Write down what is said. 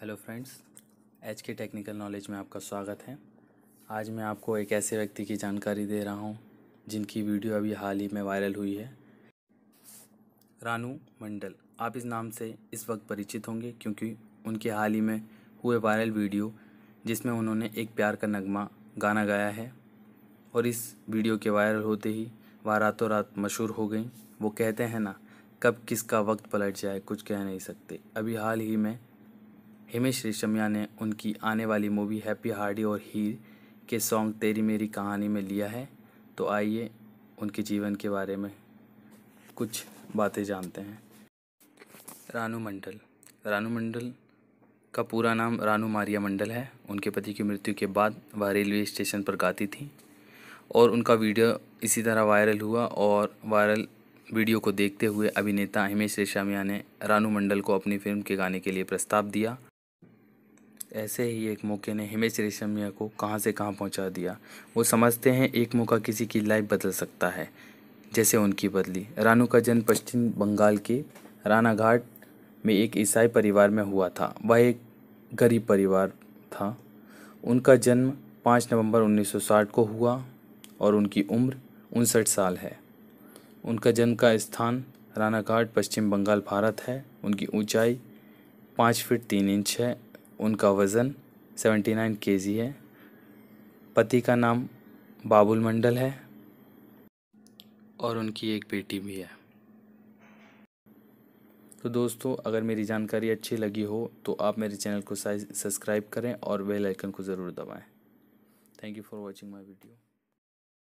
hello friends H K technical knowledge में आपका स्वागत है आज मैं आपको एक ऐसे व्यक्ति की जानकारी दे रहा हूँ जिनकी वीडियो अभी हाल ही में वायरल हुई है रानू मंडल आप इस नाम से इस वक्त परिचित होंगे क्योंकि उनके हाल ही में हुए वायरल वीडियो जिसमें उन्होंने एक प्यार का नगमा गाना गाया है और इस वीडियो के वायरल होते ही वह रातों रात मशहूर हो गई वो कहते हैं ना कब किसका वक्त पलट जाए कुछ कह नहीं सकते अभी हाल ही में हिमेश रेशमिया ने उनकी आने वाली मूवी हैप्पी हार्डी और हीर के सॉन्ग तेरी मेरी कहानी में लिया है तो आइए उनके जीवन के बारे में कुछ बातें जानते हैं रानू मंडल रानू मंडल का पूरा नाम रानू मारिया मंडल है उनके पति की मृत्यु के बाद वह रेलवे स्टेशन पर गाती थी और उनका वीडियो इसी तरह वायरल हुआ और वायरल वीडियो को देखते हुए अभिनेता हिमेश रेशमिया ने रानू मंडल को अपनी फिल्म के गाने के लिए प्रस्ताव दिया ऐसे ही एक मौके ने हिमेश रेशमिया को कहां से कहां पहुंचा दिया वो समझते हैं एक मौका किसी की लाइफ बदल सकता है जैसे उनकी बदली रानू का जन्म पश्चिम बंगाल के रानाघाट में एक ईसाई परिवार में हुआ था वह एक गरीब परिवार था उनका जन्म 5 नवंबर 1960 को हुआ और उनकी उम्र उनसठ साल है उनका जन्म का स्थान रानाघाट पश्चिम बंगाल भारत है उनकी ऊंचाई पाँच फीट तीन इंच है उनका वज़न 79 केजी है पति का नाम बाबुल मंडल है और उनकी एक बेटी भी है तो दोस्तों अगर मेरी जानकारी अच्छी लगी हो तो आप मेरे चैनल को सब्सक्राइब करें और बेल आइकन को ज़रूर दबाएं thank you for watching my video